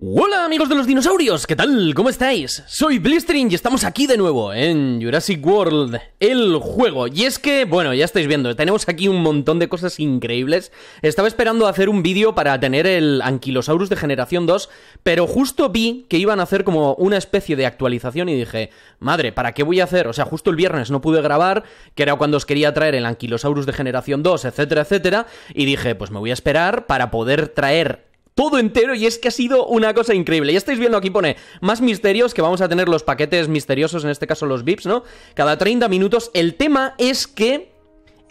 Hola amigos de los dinosaurios, ¿qué tal? ¿Cómo estáis? Soy Blistering y estamos aquí de nuevo en Jurassic World, el juego. Y es que, bueno, ya estáis viendo, tenemos aquí un montón de cosas increíbles. Estaba esperando hacer un vídeo para tener el Anquilosaurus de generación 2, pero justo vi que iban a hacer como una especie de actualización y dije, madre, ¿para qué voy a hacer? O sea, justo el viernes no pude grabar, que era cuando os quería traer el Anquilosaurus de generación 2, etcétera, etcétera. Y dije, pues me voy a esperar para poder traer todo entero y es que ha sido una cosa increíble. Ya estáis viendo aquí pone más misterios, que vamos a tener los paquetes misteriosos, en este caso los VIPs, ¿no? Cada 30 minutos. El tema es que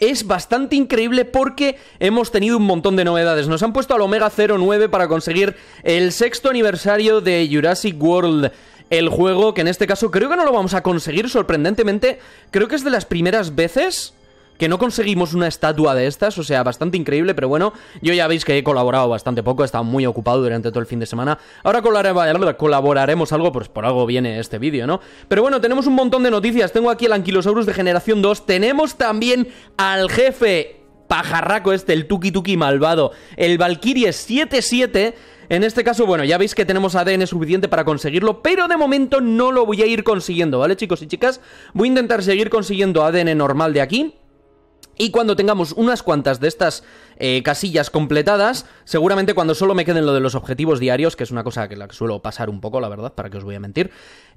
es bastante increíble porque hemos tenido un montón de novedades. Nos han puesto al Omega 09 para conseguir el sexto aniversario de Jurassic World. El juego que en este caso creo que no lo vamos a conseguir sorprendentemente. Creo que es de las primeras veces que no conseguimos una estatua de estas, o sea, bastante increíble, pero bueno, yo ya veis que he colaborado bastante poco, he estado muy ocupado durante todo el fin de semana. Ahora colaboraremos algo, pues por algo viene este vídeo, ¿no? Pero bueno, tenemos un montón de noticias. Tengo aquí el Anquilosaurus de generación 2, tenemos también al jefe pajarraco este, el Tuki Tuki malvado, el Valkyrie 77. En este caso, bueno, ya veis que tenemos ADN suficiente para conseguirlo, pero de momento no lo voy a ir consiguiendo, ¿vale, chicos y chicas? Voy a intentar seguir consiguiendo ADN normal de aquí. Y cuando tengamos unas cuantas de estas eh, casillas completadas. Seguramente cuando solo me queden lo de los objetivos diarios, que es una cosa que la suelo pasar un poco, la verdad, para que os voy a mentir.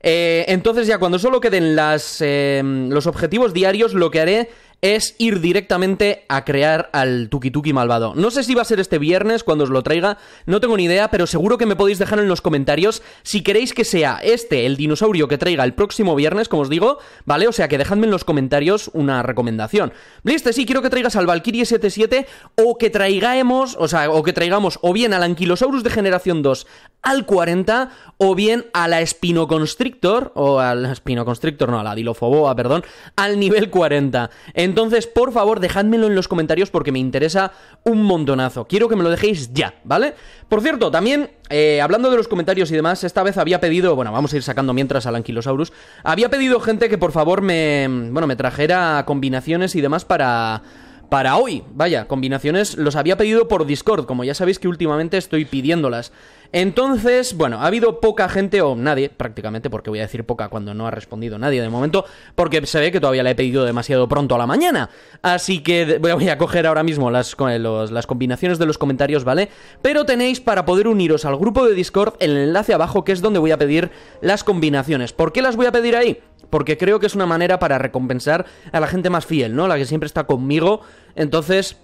Eh, entonces ya cuando solo queden las, em, los objetivos diarios, lo que haré es ir directamente a crear al Tuki malvado. No sé si va a ser este viernes cuando os lo traiga, no tengo ni idea, pero seguro que me podéis dejar en los comentarios si queréis que sea este el dinosaurio que traiga el próximo viernes, como os digo, ¿vale? O sea que dejadme en los comentarios una recomendación. listo, sí, quiero que traigas al Valkyrie 77 o o que traigamos, o sea, o que traigamos o bien al Anquilosaurus de generación 2 al 40 o bien a la Spinoconstrictor o al Spinoconstrictor, no, a la Dilofoboa, perdón, al nivel 40. Entonces, por favor, dejádmelo en los comentarios porque me interesa un montonazo. Quiero que me lo dejéis ya, ¿vale? Por cierto, también eh, hablando de los comentarios y demás, esta vez había pedido, bueno, vamos a ir sacando mientras al Anquilosaurus, había pedido gente que por favor me, bueno, me trajera combinaciones y demás para para hoy. Vaya, combinaciones los había pedido por Discord, como ya sabéis que últimamente estoy pidiéndolas. Entonces, bueno, ha habido poca gente o nadie, prácticamente, porque voy a decir poca cuando no ha respondido nadie de momento, porque se ve que todavía le he pedido demasiado pronto a la mañana. Así que voy a coger ahora mismo las, eh, las combinaciones de los comentarios, ¿vale? Pero tenéis para poder uniros al grupo de Discord el enlace abajo, que es donde voy a pedir las combinaciones. ¿Por qué las voy a pedir ahí? porque creo que es una manera para recompensar a la gente más fiel, ¿no? La que siempre está conmigo. Entonces,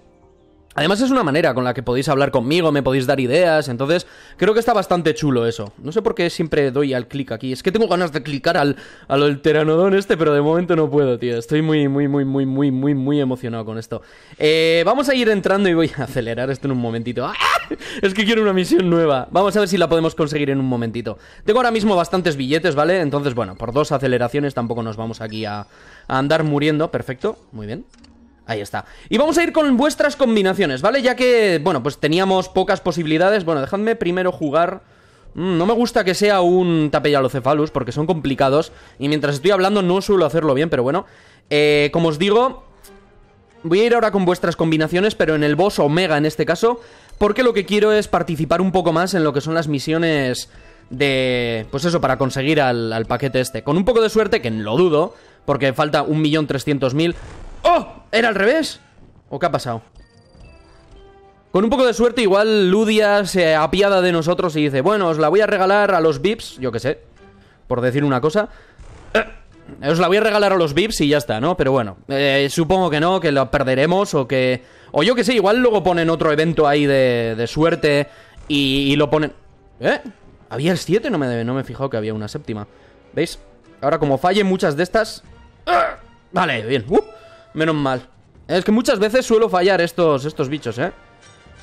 Además es una manera con la que podéis hablar conmigo, me podéis dar ideas, entonces creo que está bastante chulo eso. No sé por qué siempre doy al clic aquí, es que tengo ganas de clicar al, al este, pero de momento no puedo, tío. Estoy muy, muy, muy, muy, muy, muy, muy emocionado con esto. Eh, vamos a ir entrando y voy a acelerar esto en un momentito. ¡Ah! Es que quiero una misión nueva. Vamos a ver si la podemos conseguir en un momentito. Tengo ahora mismo bastantes billetes, ¿vale? Entonces, bueno, por dos aceleraciones tampoco nos vamos aquí a andar muriendo. Perfecto, muy bien. Ahí está. Y vamos a ir con vuestras combinaciones, ¿vale? Ya que, bueno, pues teníamos pocas posibilidades. Bueno, dejadme primero jugar... Mm, no me gusta que sea un Tapellalocephalus, porque son complicados. Y mientras estoy hablando no suelo hacerlo bien, pero bueno. Eh, como os digo, voy a ir ahora con vuestras combinaciones, pero en el boss Omega en este caso. Porque lo que quiero es participar un poco más en lo que son las misiones de... Pues eso, para conseguir al, paquete este. Con un poco de suerte, que lo dudo, porque falta 1.300.000, ¡Oh! ¿Era al revés? ¿O qué ha pasado? Con un poco de suerte, igual Ludia se apiada de nosotros y dice, bueno, os la voy a regalar a los VIPs, yo que sé, por decir una cosa. Eh, os la voy a regalar a los VIPs y ya está, ¿no? Pero bueno, eh, supongo que no, que la perderemos o que... O yo que sé, igual luego ponen otro evento ahí de, suerte y, lo ponen... ¿Eh? Había el 7, no me, no me he fijado que había una séptima. ¿Veis? Ahora como fallen muchas de estas... ¡Ah! Vale, bien. Uh. Menos mal Es que muchas veces suelo fallar estos, estos bichos, ¿eh?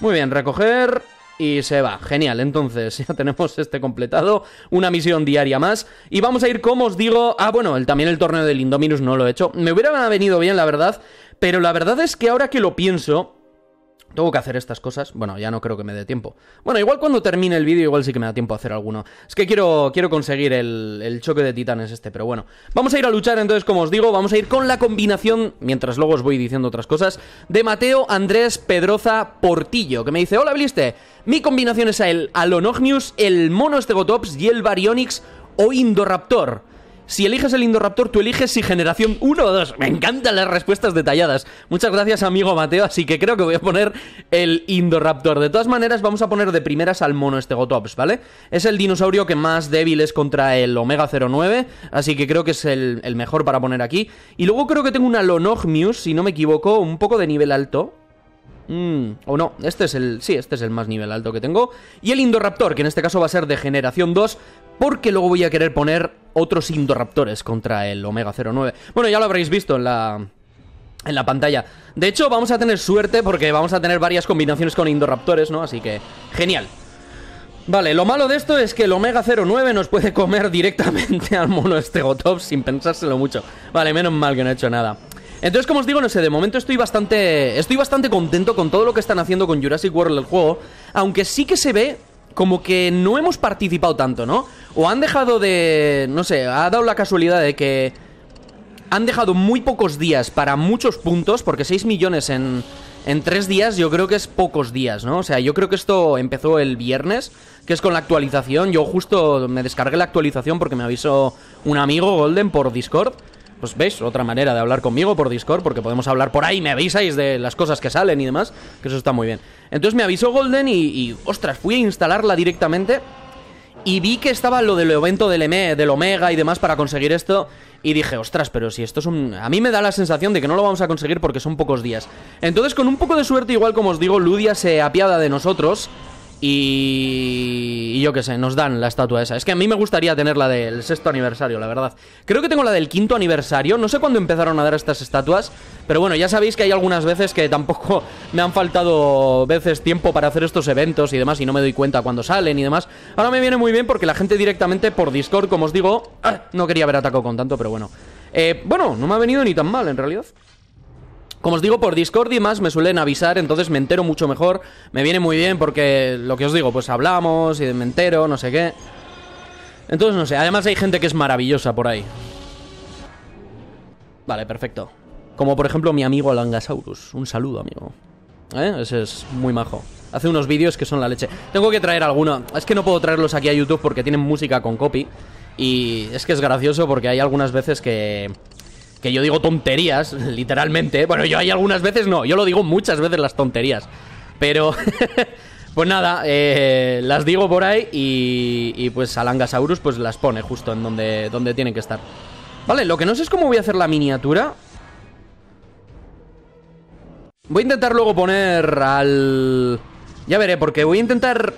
Muy bien, recoger y se va. Genial, entonces ya tenemos este completado, una misión diaria más. Y vamos a ir, como os digo, ah, bueno, el, también el torneo del Indominus no lo he hecho. Me hubiera venido bien, la verdad, pero la verdad es que ahora que lo pienso, tengo que hacer estas cosas. Bueno, ya no creo que me dé tiempo. Bueno, igual cuando termine el vídeo, igual sí que me da tiempo a hacer alguno. Es que quiero, quiero conseguir el, choque de titanes este, pero bueno. Vamos a ir a luchar entonces, como os digo, vamos a ir con la combinación, mientras luego os voy diciendo otras cosas, de Mateo Andrés Pedroza Portillo, que me dice, hola viste mi combinación es el Alonognius, el Mono y el Baryonyx o Indoraptor. Si eliges el Indoraptor, tú eliges si generación 1 o 2. Me encantan las respuestas detalladas. Muchas gracias, amigo Mateo. Así que creo que voy a poner el Indoraptor. De todas maneras, vamos a poner de primeras al mono este ¿vale? Es el dinosaurio que más débil es contra el Omega 09. Así que creo que es el, mejor para poner aquí. Y luego creo que tengo una Lonogmius, si no me equivoco, un poco de nivel alto. Mmm. o no, este es el. Sí, este es el más nivel alto que tengo. Y el Indoraptor, que en este caso va a ser de generación 2. Porque luego voy a querer poner otros Indoraptores contra el Omega 09. Bueno, ya lo habréis visto en la, en la pantalla. De hecho, vamos a tener suerte porque vamos a tener varias combinaciones con Indoraptores, ¿no? Así que, genial. Vale, lo malo de esto es que el Omega 09 nos puede comer directamente al mono Estegotop sin pensárselo mucho. Vale, menos mal que no he hecho nada. Entonces, como os digo, no sé, de momento estoy bastante. Estoy bastante contento con todo lo que están haciendo con Jurassic World el juego. Aunque sí que se ve como que no hemos participado tanto, ¿no? O han dejado de... No sé, ha dado la casualidad de que han dejado muy pocos días para muchos puntos, porque 6 millones en, en 3 días yo creo que es pocos días, ¿no? O sea, yo creo que esto empezó el viernes, que es con la actualización. Yo justo me descargué la actualización porque me avisó un amigo Golden por Discord. Pues veis, otra manera de hablar conmigo por Discord, porque podemos hablar por ahí, me avisáis de las cosas que salen y demás, que eso está muy bien. Entonces me avisó Golden y ostras, fui a instalarla directamente. Y vi que estaba lo del evento del, ME, del Omega y demás para conseguir esto. Y dije, ostras, pero si esto es un... A mí me da la sensación de que no lo vamos a conseguir porque son pocos días. Entonces, con un poco de suerte, igual como os digo, Ludia se apiada de nosotros y, yo qué sé, nos dan la estatua esa. Es que a mí me gustaría tener la del sexto aniversario, la verdad. Creo que tengo la del quinto aniversario. No sé cuándo empezaron a dar estas estatuas. Pero bueno, ya sabéis que hay algunas veces que tampoco me han faltado veces tiempo para hacer estos eventos y demás. Y no me doy cuenta cuando salen y demás. Ahora me viene muy bien porque la gente directamente por Discord, como os digo, ¡ah! no quería haber atacado con tanto, pero bueno. Eh, bueno, no me ha venido ni tan mal en realidad. Como os digo, por Discord y más me suelen avisar, entonces me entero mucho mejor. Me viene muy bien porque lo que os digo, pues hablamos y me entero, no sé qué. Entonces, no sé, además hay gente que es maravillosa por ahí. Vale, perfecto. Como por ejemplo mi amigo Alangasaurus. Un saludo, amigo. ¿Eh? Ese es muy majo. Hace unos vídeos que son la leche. Tengo que traer alguno. Es que no puedo traerlos aquí a YouTube porque tienen música con copy. Y es que es gracioso porque hay algunas veces que que yo digo tonterías, literalmente. Bueno, yo hay algunas veces no, yo lo digo muchas veces las tonterías. Pero, pues nada, eh, las digo por ahí y, y pues Alangasaurus pues las pone justo en donde, donde tienen que estar. Vale, lo que no sé es cómo voy a hacer la miniatura. Voy a intentar luego poner al... Ya veré, porque voy a intentar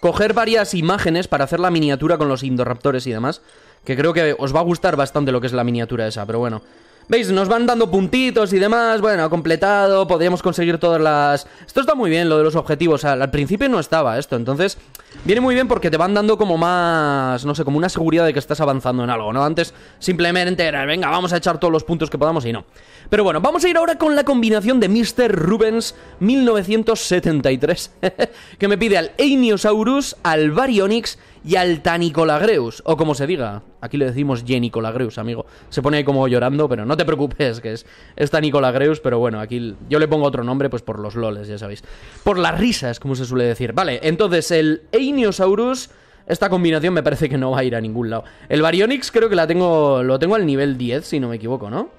coger varias imágenes para hacer la miniatura con los indoraptores y demás que creo que os va a gustar bastante lo que es la miniatura esa, pero bueno. ¿Veis? Nos van dando puntitos y demás. Bueno, ha completado. Podríamos conseguir todas las... Esto está muy bien, lo de los objetivos. Al, principio no estaba esto. Entonces, viene muy bien porque te van dando como más... No sé, como una seguridad de que estás avanzando en algo, ¿no? Antes simplemente era, venga, vamos a echar todos los puntos que podamos y no. Pero bueno, vamos a ir ahora con la combinación de Mr. Rubens 1973. que me pide al Einiosaurus, al Baryonyx y Tanicolagreus, o como se diga. Aquí le decimos Yenicolagreu's, amigo. Se pone ahí como llorando, pero no te preocupes, que es, esta Nicolagreus pero bueno, aquí yo le pongo otro nombre, pues por los loles, ya sabéis. Por las risas, como se suele decir. Vale, entonces el Einiosaurus... Esta combinación me parece que no va a ir a ningún lado. El Baryonyx creo que la tengo, lo tengo al nivel 10, si no me equivoco, ¿no?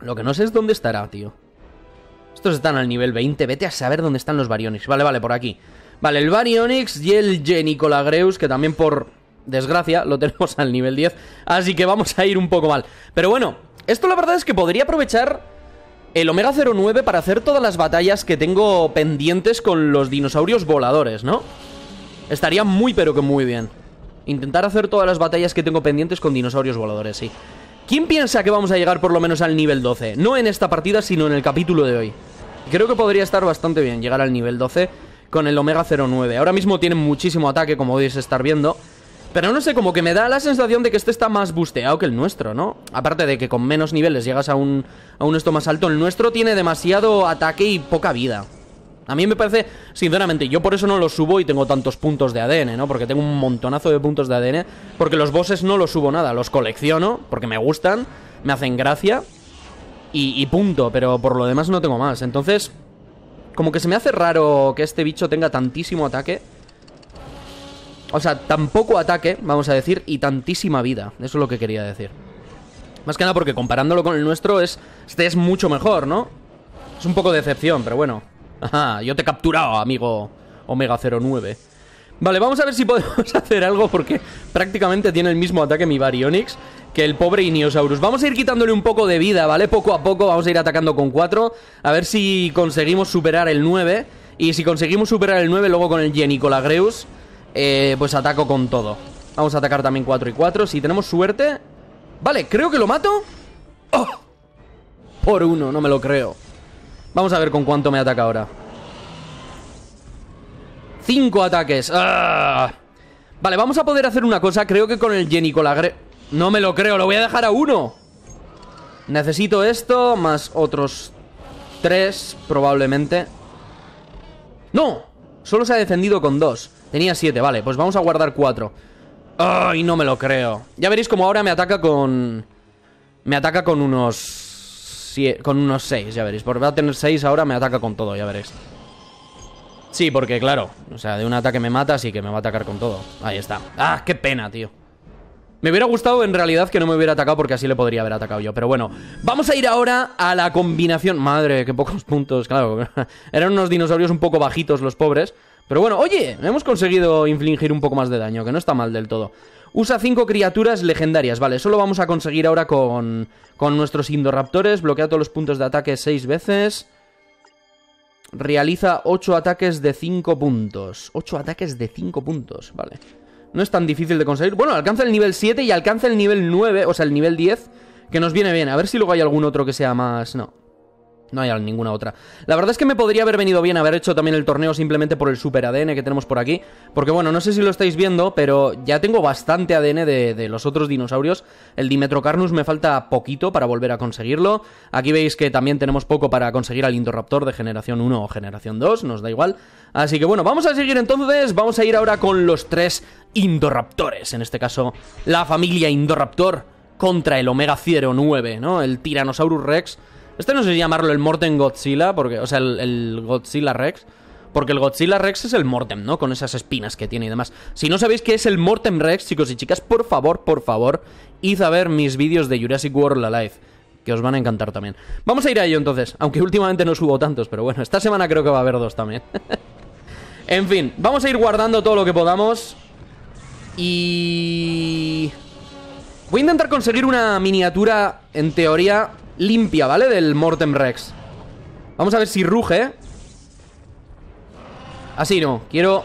Lo que no sé es dónde estará, tío. Estos están al nivel 20. Vete a saber dónde están los Baryonyx. Vale, vale, por aquí. Vale, el Baryonyx y el Genicolagreus, que también por desgracia lo tenemos al nivel 10. Así que vamos a ir un poco mal. Pero bueno, esto la verdad es que podría aprovechar el Omega 09 para hacer todas las batallas que tengo pendientes con los dinosaurios voladores, ¿no? Estaría muy pero que muy bien. Intentar hacer todas las batallas que tengo pendientes con dinosaurios voladores, sí. ¿Quién piensa que vamos a llegar por lo menos al nivel 12? No en esta partida, sino en el capítulo de hoy. Creo que podría estar bastante bien llegar al nivel 12 con el Omega 09. Ahora mismo tiene muchísimo ataque, como podéis estar viendo. Pero no sé, como que me da la sensación de que este está más busteado que el nuestro, ¿no? Aparte de que con menos niveles llegas a un, a un esto más alto, el nuestro tiene demasiado ataque y poca vida. A mí me parece, sinceramente, yo por eso no lo subo y tengo tantos puntos de ADN, ¿no? Porque tengo un montonazo de puntos de ADN, porque los bosses no los subo nada, los colecciono, porque me gustan, me hacen gracia y punto, pero por lo demás no tengo más. Entonces, como que se me hace raro que este bicho tenga tantísimo ataque O sea, tan poco ataque, vamos a decir Y tantísima vida, eso es lo que quería decir Más que nada porque comparándolo con el nuestro es Este es mucho mejor, ¿no? Es un poco de decepción, pero bueno Ajá, yo te he capturado, amigo Omega 09 Vale, vamos a ver si podemos hacer algo porque prácticamente tiene el mismo ataque mi Baryonyx que el pobre Iniosaurus. Vamos a ir quitándole un poco de vida, ¿vale? Poco a poco vamos a ir atacando con 4, a ver si conseguimos superar el 9. Y si conseguimos superar el 9, luego con el Genicolagreus, eh, pues ataco con todo. Vamos a atacar también 4 y 4, si tenemos suerte. Vale, creo que lo mato. ¡Oh! Por uno, no me lo creo. Vamos a ver con cuánto me ataca ahora. Cinco ataques. Ah. Vale, vamos a poder hacer una cosa. Creo que con el Jenny con No me lo creo, lo voy a dejar a uno. Necesito esto más otros tres, probablemente. ¡No! Solo se ha defendido con dos. Tenía siete, vale. Pues vamos a guardar cuatro. ¡Ay, no me lo creo! Ya veréis cómo ahora me ataca con... Me ataca con unos... Con unos seis, ya veréis. Por va a tener seis, ahora me ataca con todo, ya veréis. Sí, porque claro, o sea, de un ataque me mata, así que me va a atacar con todo. Ahí está. ¡Ah, qué pena, tío! Me hubiera gustado en realidad que no me hubiera atacado porque así le podría haber atacado yo. Pero bueno, vamos a ir ahora a la combinación. Madre, qué pocos puntos, claro. Eran unos dinosaurios un poco bajitos los pobres. Pero bueno, oye, hemos conseguido infligir un poco más de daño, que no está mal del todo. Usa cinco criaturas legendarias, vale. Eso lo vamos a conseguir ahora con, con nuestros Indoraptores. Bloquea todos los puntos de ataque seis veces realiza 8 ataques de 5 puntos. 8 ataques de 5 puntos, vale. No es tan difícil de conseguir. Bueno, alcanza el nivel 7 y alcanza el nivel 9, o sea, el nivel 10, que nos viene bien. A ver si luego hay algún otro que sea más... No no hay ninguna otra. La verdad es que me podría haber venido bien haber hecho también el torneo simplemente por el super ADN que tenemos por aquí. Porque bueno, no sé si lo estáis viendo, pero ya tengo bastante ADN de, los otros dinosaurios. El Dimetrocarnus me falta poquito para volver a conseguirlo. Aquí veis que también tenemos poco para conseguir al Indoraptor de generación 1 o generación 2, nos da igual. Así que bueno, vamos a seguir entonces. Vamos a ir ahora con los tres Indoraptores. En este caso, la familia Indoraptor contra el Omega 09 9, ¿no? El Tyrannosaurus Rex este no sé si llamarlo el Mortem Godzilla, porque, o sea, el, Godzilla Rex. Porque el Godzilla Rex es el Mortem, ¿no? Con esas espinas que tiene y demás. Si no sabéis qué es el Mortem Rex, chicos y chicas, por favor, por favor, id a ver mis vídeos de Jurassic World Alive. Que os van a encantar también. Vamos a ir a ello entonces. Aunque últimamente no subo tantos, pero bueno, esta semana creo que va a haber dos también. en fin, vamos a ir guardando todo lo que podamos. Y... Voy a intentar conseguir una miniatura, en teoría, limpia, ¿vale? Del Mortem Rex Vamos a ver si ruge Así no, quiero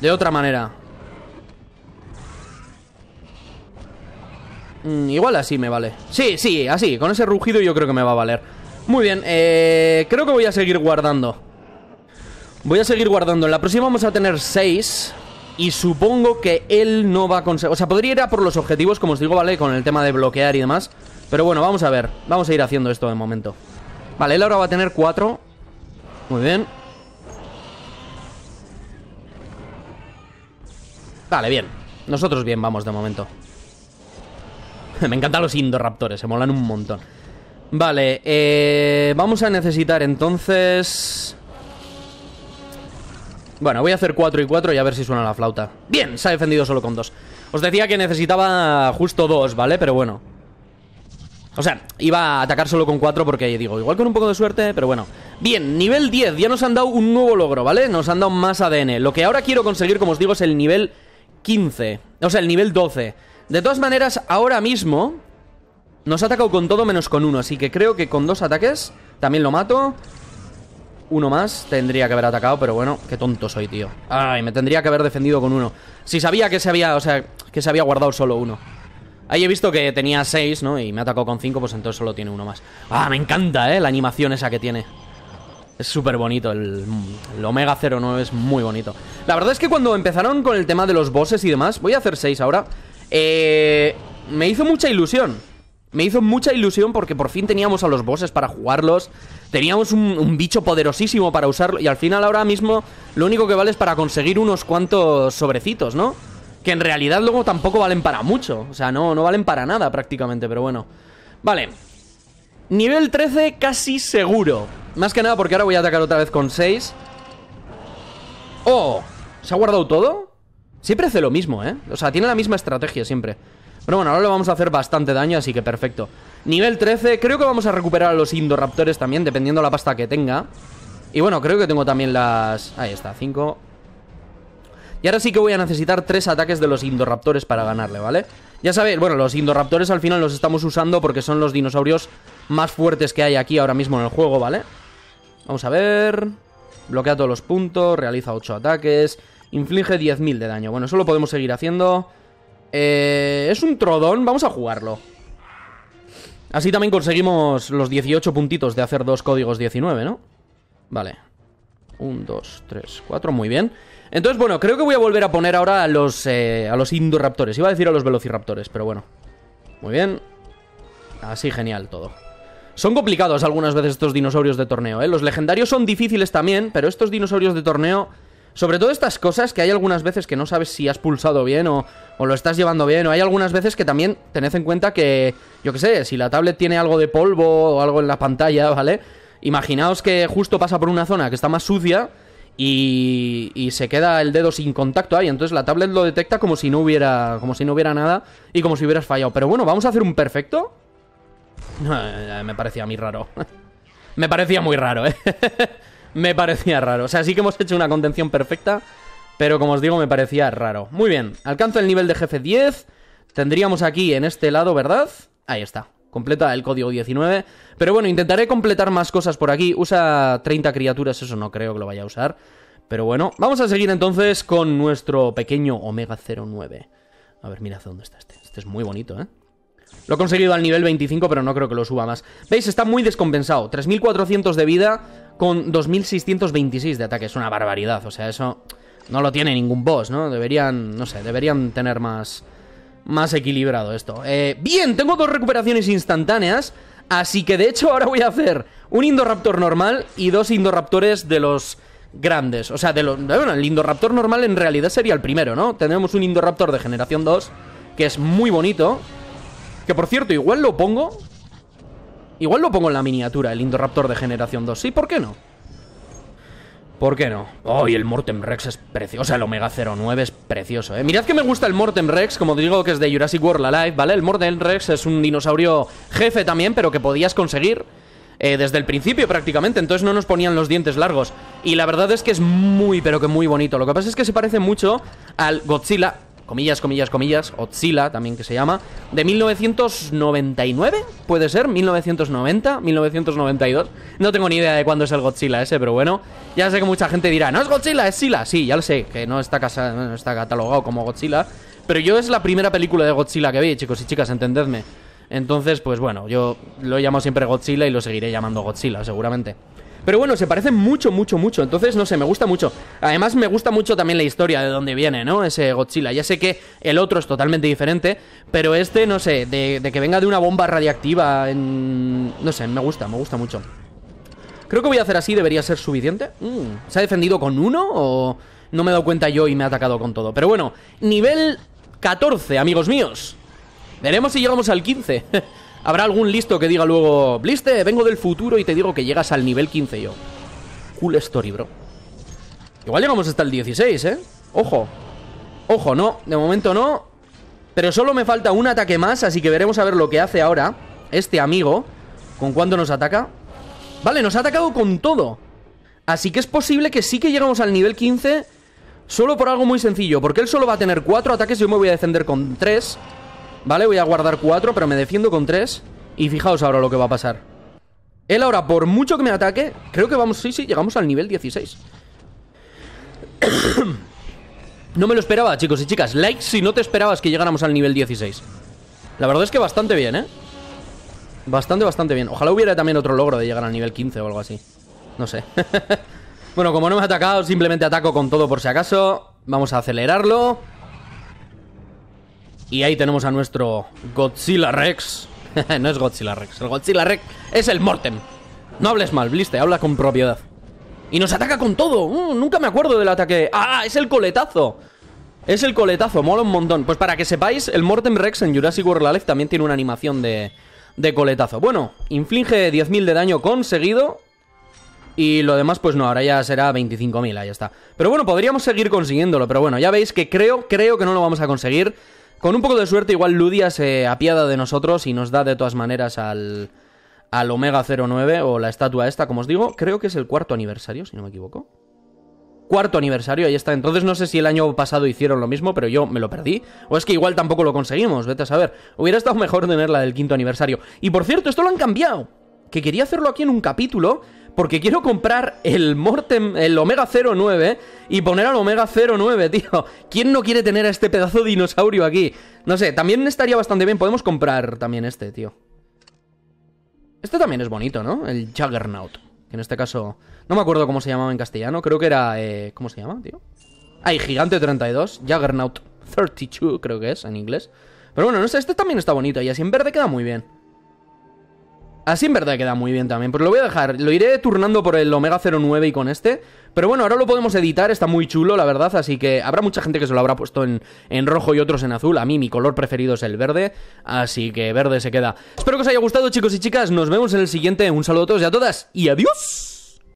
De otra manera mm, Igual así me vale Sí, sí, así, con ese rugido yo creo que me va a valer Muy bien, eh, creo que voy a seguir guardando Voy a seguir guardando En la próxima vamos a tener 6 y supongo que él no va a conseguir... O sea, podría ir a por los objetivos, como os digo, ¿vale? Con el tema de bloquear y demás. Pero bueno, vamos a ver. Vamos a ir haciendo esto de momento. Vale, él ahora va a tener cuatro. Muy bien. Vale, bien. Nosotros bien vamos de momento. Me encantan los Indoraptores, se molan un montón. Vale, eh, vamos a necesitar entonces... Bueno, voy a hacer 4 y 4 y a ver si suena la flauta. Bien, se ha defendido solo con dos. Os decía que necesitaba justo dos, ¿vale? Pero bueno. O sea, iba a atacar solo con 4 porque digo, igual con un poco de suerte, pero bueno. Bien, nivel 10, ya nos han dado un nuevo logro, ¿vale? Nos han dado más ADN. Lo que ahora quiero conseguir, como os digo, es el nivel 15. O sea, el nivel 12. De todas maneras, ahora mismo nos ha atacado con todo menos con uno, así que creo que con dos ataques también lo mato uno más tendría que haber atacado, pero bueno, qué tonto soy, tío. Ay, me tendría que haber defendido con uno. Si sabía que se había, o sea, que se había guardado solo uno. Ahí he visto que tenía seis, ¿no? Y me atacó con cinco, pues entonces solo tiene uno más. Ah, me encanta, ¿eh? La animación esa que tiene. Es súper bonito, el, el, Omega 09 es muy bonito. La verdad es que cuando empezaron con el tema de los bosses y demás, voy a hacer seis ahora, eh, me hizo mucha ilusión. Me hizo mucha ilusión porque por fin teníamos a los bosses para jugarlos, teníamos un, bicho poderosísimo para usarlo y al final ahora mismo lo único que vale es para conseguir unos cuantos sobrecitos, ¿no? Que en realidad luego tampoco valen para mucho, o sea, no, no valen para nada prácticamente, pero bueno. Vale, nivel 13 casi seguro, más que nada porque ahora voy a atacar otra vez con 6. ¡Oh! ¿Se ha guardado todo? Siempre hace lo mismo, ¿eh? O sea, tiene la misma estrategia siempre. Pero bueno, ahora le vamos a hacer bastante daño, así que perfecto. Nivel 13, creo que vamos a recuperar a los Indoraptores también, dependiendo la pasta que tenga. Y bueno, creo que tengo también las... Ahí está, 5... Y ahora sí que voy a necesitar 3 ataques de los Indoraptores para ganarle, ¿vale? Ya sabéis, bueno, los Indoraptores al final los estamos usando porque son los dinosaurios más fuertes que hay aquí ahora mismo en el juego, ¿vale? Vamos a ver... Bloquea todos los puntos, realiza 8 ataques, inflige 10.000 de daño. Bueno, eso lo podemos seguir haciendo... Eh, es un trodón, vamos a jugarlo. Así también conseguimos los 18 puntitos de hacer dos códigos 19, ¿no? Vale. 1, 2, 3, 4, muy bien. Entonces, bueno, creo que voy a volver a poner ahora a los, eh, a los Indoraptores. Iba a decir a los Velociraptores, pero bueno. Muy bien. Así genial todo. Son complicados algunas veces estos dinosaurios de torneo, ¿eh? Los legendarios son difíciles también, pero estos dinosaurios de torneo sobre todo estas cosas que hay algunas veces que no sabes si has pulsado bien o, lo estás llevando bien. O hay algunas veces que también tened en cuenta que, yo qué sé, si la tablet tiene algo de polvo o algo en la pantalla, ¿vale? Imaginaos que justo pasa por una zona que está más sucia y, se queda el dedo sin contacto ahí. Entonces la tablet lo detecta como si no hubiera, como si no hubiera nada y como si hubieras fallado. Pero bueno, vamos a hacer un perfecto. Eh, me parecía a mí raro. Me parecía muy raro, ¿eh? me parecía raro. O sea, sí que hemos hecho una contención perfecta, pero como os digo, me parecía raro. Muy bien, alcanzo el nivel de jefe 10. Tendríamos aquí en este lado, ¿verdad? Ahí está. Completa el código 19. Pero bueno, intentaré completar más cosas por aquí. Usa 30 criaturas, eso no creo que lo vaya a usar. Pero bueno, vamos a seguir entonces con nuestro pequeño Omega 09. A ver, mira dónde está este. Este es muy bonito, ¿eh? Lo he conseguido al nivel 25, pero no creo que lo suba más. ¿Veis? Está muy descompensado. 3.400 de vida con 2.626 de ataque. Es una barbaridad. O sea, eso no lo tiene ningún boss, ¿no? Deberían, no sé, deberían tener más, más equilibrado esto. Eh, bien, tengo dos recuperaciones instantáneas. Así que, de hecho, ahora voy a hacer un Indoraptor normal y dos Indoraptores de los grandes. O sea, de los, bueno, el Indoraptor normal en realidad sería el primero, ¿no? Tenemos un Indoraptor de generación 2 que es muy bonito que por cierto, igual lo pongo Igual lo pongo en la miniatura El Indoraptor de generación 2 Sí, ¿por qué no? ¿Por qué no? Oh, el Mortem Rex es precioso. O sea, el Omega 09 es precioso, ¿eh? Mirad que me gusta el Mortem Rex, como digo, que es de Jurassic World Alive, ¿vale? El Mortem Rex es un dinosaurio jefe también, pero que podías conseguir eh, desde el principio prácticamente. Entonces no nos ponían los dientes largos. Y la verdad es que es muy, pero que muy bonito. Lo que pasa es que se parece mucho al Godzilla comillas, comillas, comillas, Godzilla también que se llama, de 1999, puede ser, 1990, 1992. No tengo ni idea de cuándo es el Godzilla ese, pero bueno, ya sé que mucha gente dirá, no es Godzilla, es Sila. Sí, ya lo sé, que no está, no está catalogado como Godzilla, pero yo es la primera película de Godzilla que vi, chicos y chicas, entendedme. Entonces, pues bueno, yo lo llamo siempre Godzilla y lo seguiré llamando Godzilla, seguramente. Pero bueno, se parece mucho, mucho, mucho. Entonces, no sé, me gusta mucho. Además, me gusta mucho también la historia de dónde viene, ¿no? Ese Godzilla. Ya sé que el otro es totalmente diferente, pero este, no sé, de, que venga de una bomba radiactiva en... No sé, me gusta, me gusta mucho. Creo que voy a hacer así, debería ser suficiente. Mm. ¿Se ha defendido con uno o no me he dado cuenta yo y me ha atacado con todo? Pero bueno, nivel 14, amigos míos. Veremos si llegamos al 15. Habrá algún listo que diga luego, Bliste, vengo del futuro y te digo que llegas al nivel 15 yo. Cool story, bro. Igual llegamos hasta el 16, ¿eh? Ojo. Ojo, no. De momento no. Pero solo me falta un ataque más, así que veremos a ver lo que hace ahora este amigo. ¿Con cuánto nos ataca? Vale, nos ha atacado con todo. Así que es posible que sí que llegamos al nivel 15 solo por algo muy sencillo. Porque él solo va a tener 4 ataques, y yo me voy a defender con 3. ¿Vale? Voy a guardar cuatro, pero me defiendo con tres. Y fijaos ahora lo que va a pasar. Él ahora, por mucho que me ataque, creo que vamos... Sí, sí, llegamos al nivel 16. no me lo esperaba, chicos y chicas. Like si no te esperabas que llegáramos al nivel 16. La verdad es que bastante bien, ¿eh? Bastante, bastante bien. Ojalá hubiera también otro logro de llegar al nivel 15 o algo así. No sé. bueno, como no me ha atacado, simplemente ataco con todo por si acaso. Vamos a acelerarlo. Y ahí tenemos a nuestro Godzilla Rex. no es Godzilla Rex, el Godzilla Rex es el Mortem. No hables mal, Bliste, habla con propiedad. Y nos ataca con todo. Mm, nunca me acuerdo del ataque. ¡Ah! Es el coletazo. Es el coletazo, mola un montón. Pues para que sepáis, el Mortem Rex en Jurassic World Alive también tiene una animación de, de coletazo. Bueno, inflige 10.000 de daño conseguido. Y lo demás, pues no, ahora ya será 25.000, ahí está. Pero bueno, podríamos seguir consiguiéndolo. Pero bueno, ya veis que creo, creo que no lo vamos a conseguir. Con un poco de suerte, igual Ludia se apiada de nosotros y nos da de todas maneras al, al Omega 09 o la estatua esta, como os digo. Creo que es el cuarto aniversario, si no me equivoco. Cuarto aniversario, ahí está. Entonces no sé si el año pasado hicieron lo mismo, pero yo me lo perdí. O es que igual tampoco lo conseguimos, vete a saber. Hubiera estado mejor tener la del quinto aniversario. Y por cierto, esto lo han cambiado. Que quería hacerlo aquí en un capítulo, porque quiero comprar el Mortem, el Omega 09 y poner al Omega 09, tío. ¿Quién no quiere tener a este pedazo de dinosaurio aquí? No sé, también estaría bastante bien. Podemos comprar también este, tío. Este también es bonito, ¿no? El Juggernaut. Que en este caso... No me acuerdo cómo se llamaba en castellano. Creo que era... Eh, ¿Cómo se llama, tío? Ay, Gigante 32. Juggernaut 32, creo que es en inglés. Pero bueno, no sé, este también está bonito. Y así en verde queda muy bien. Así en verdad queda muy bien también. Pues lo voy a dejar. Lo iré turnando por el Omega 09 y con este. Pero bueno, ahora lo podemos editar. Está muy chulo, la verdad. Así que habrá mucha gente que se lo habrá puesto en, en rojo y otros en azul. A mí mi color preferido es el verde. Así que verde se queda. Espero que os haya gustado, chicos y chicas. Nos vemos en el siguiente. Un saludo a todos y a todas. Y adiós.